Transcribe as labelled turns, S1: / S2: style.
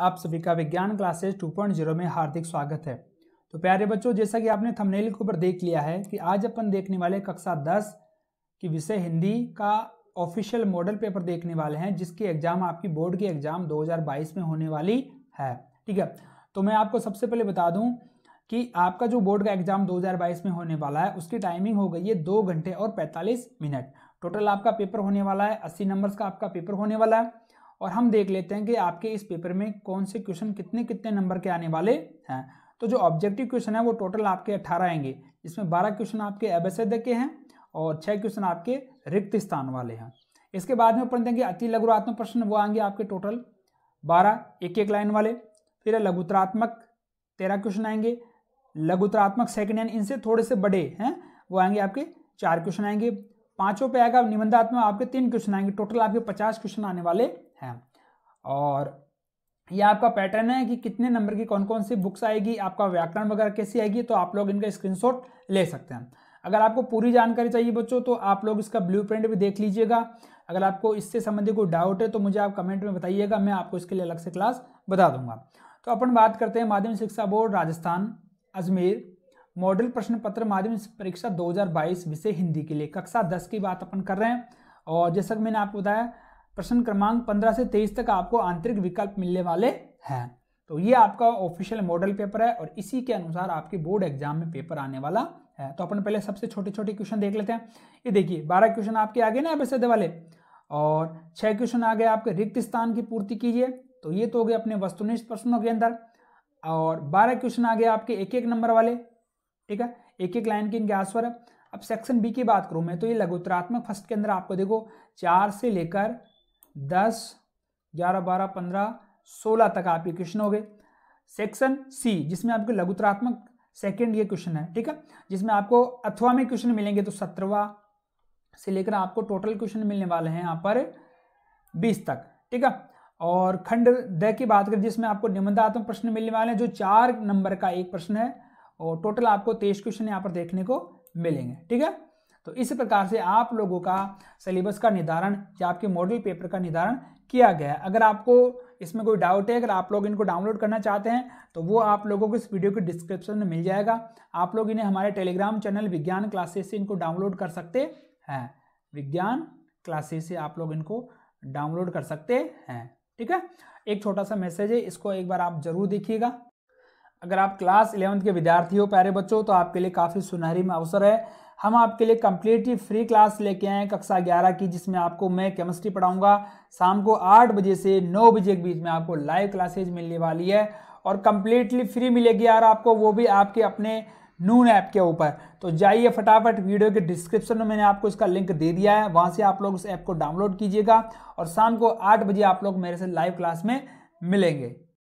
S1: आप सभी का विज्ञान क्लासेस 2.0 में हार्दिक स्वागत है तो प्यारे बच्चों जैसा कि आपने थंबनेल के ऊपर देख लिया है कि आज अपन देखने वाले कक्षा 10 की विषय हिंदी का ऑफिशियल मॉडल पेपर देखने वाले हैं जिसकी एग्जाम आपकी बोर्ड की एग्जाम 2022 में होने वाली है ठीक है तो मैं आपको सबसे पहले बता दूँ कि आपका जो बोर्ड का एग्जाम 2022 में होने वाला है उसकी टाइमिंग हो गई है दो घंटे और पैंतालीस मिनट टोटल आपका पेपर होने वाला है अस्सी नंबर्स का आपका पेपर होने वाला है और हम देख लेते हैं कि आपके इस पेपर में कौन से क्वेश्चन कितने कितने नंबर के आने वाले हैं तो जो ऑब्जेक्टिव क्वेश्चन है वो टोटल आपके अट्ठारह आएंगे इसमें बारह क्वेश्चन आपके एबसद के हैं और छः क्वेश्चन आपके रिक्त स्थान वाले हैं इसके बाद में अपन देंगे अति लघुरात्मक प्रश्न वो आएंगे आपके टोटल बारह एक एक लाइन वाले फिर लघुतरात्मक तेरह क्वेश्चन आएंगे लघुतरात्मक सेकंड हैंड इनसे थोड़े से बड़े हैं वो आएंगे आपके चार क्वेश्चन आएंगे पाँचों पे आएगा निबंधात्मक आपके तीन क्वेश्चन आएंगे टोटल आपके पचास क्वेश्चन आने वाले हैं और ये आपका पैटर्न है कि कितने नंबर की कौन कौन सी बुक्स आएगी आपका व्याकरण वगैरह कैसी आएगी तो आप लोग इनका स्क्रीनशॉट ले सकते हैं अगर आपको पूरी जानकारी चाहिए बच्चों तो आप लोग इसका ब्लू भी देख लीजिएगा अगर आपको इससे संबंधित कोई डाउट है तो मुझे आप कमेंट में बताइएगा मैं आपको इसके लिए अलग से क्लास बता दूंगा तो अपन बात करते हैं माध्यमिक शिक्षा बोर्ड राजस्थान अजमेर मॉडल प्रश्न पत्र माध्यमिक परीक्षा 2022 विषय हिंदी के लिए कक्षा 10 की बात अपन कर रहे हैं और जैसा कि मैंने आपको बताया प्रश्न क्रमांक 15 से 23 तक आपको आंतरिक विकल्प मिलने वाले हैं तो ये आपका ऑफिशियल मॉडल पेपर है और इसी के अनुसार आपके बोर्ड एग्जाम में पेपर आने वाला है तो अपन पहले सबसे छोटे छोटे क्वेश्चन देख लेते हैं ये देखिए बारह क्वेश्चन आपके आगे ना एबेसद वाले और छह क्वेश्चन आ गए आपके रिक्त स्थान की पूर्ति कीजिए तो ये तो हो गए अपने वस्तुनिष्ठ प्रश्नों के अंदर और बारह क्वेश्चन आ गए आपके एक एक नंबर वाले ठीक है एक एक लाइन के इनके आसवर अब सेक्शन बी की बात करूं मैं तो ये लघुत्तरात्मक फर्स्ट के अंदर आपको देखो चार से लेकर दस ग्यारह बारह पंद्रह सोलह तक आपके क्वेश्चन हो गए सेक्शन सी जिसमें आपके लघुतरात्मक सेकेंड ये क्वेश्चन है ठीक है जिसमें आपको अथवा में क्वेश्चन मिलेंगे तो सत्रवा से लेकर आपको टोटल क्वेश्चन मिलने वाले हैं यहाँ पर बीस तक ठीक है और खंड द की बात करें जिसमें आपको निबंधात्मक प्रश्न मिलने वाले हैं जो चार नंबर का एक प्रश्न है और टोटल आपको तेईस क्वेश्चन यहाँ पर देखने को मिलेंगे ठीक है तो इस प्रकार से आप लोगों का सिलेबस का निर्धारण या आपके मॉडल पेपर का निर्धारण किया गया है अगर आपको इसमें कोई डाउट है अगर आप लोग इनको डाउनलोड करना चाहते हैं तो वो आप लोगों को इस वीडियो के डिस्क्रिप्शन में मिल जाएगा आप लोग इन्हें हमारे टेलीग्राम चैनल विज्ञान क्लासेस से इनको डाउनलोड कर सकते हैं विज्ञान क्लासेस से आप लोग इनको डाउनलोड कर सकते हैं ठीक है एक छोटा सा मैसेज है इसको एक बार आप जरूर देखिएगा अगर आप क्लास इलेवंथ के विद्यार्थी हो प्यारे बच्चों तो आपके लिए काफ़ी सुनहरी में अवसर है हम आपके लिए कम्प्लीटली फ्री क्लास लेके आए हैं कक्षा ग्यारह की जिसमें आपको मैं केमिस्ट्री पढ़ाऊंगा शाम को आठ बजे से नौ बजे के बीच में आपको लाइव क्लासेज मिलने वाली है और कम्प्लीटली फ्री मिलेगी यार आपको वो भी आपके अपने नून ऐप के ऊपर तो जाइए फटाफट वीडियो के डिस्क्रिप्शन में मैंने आपको इसका लिंक दे दिया है वहाँ से आप लोग उस ऐप को डाउनलोड कीजिएगा और शाम को आठ बजे आप लोग मेरे से लाइव क्लास में मिलेंगे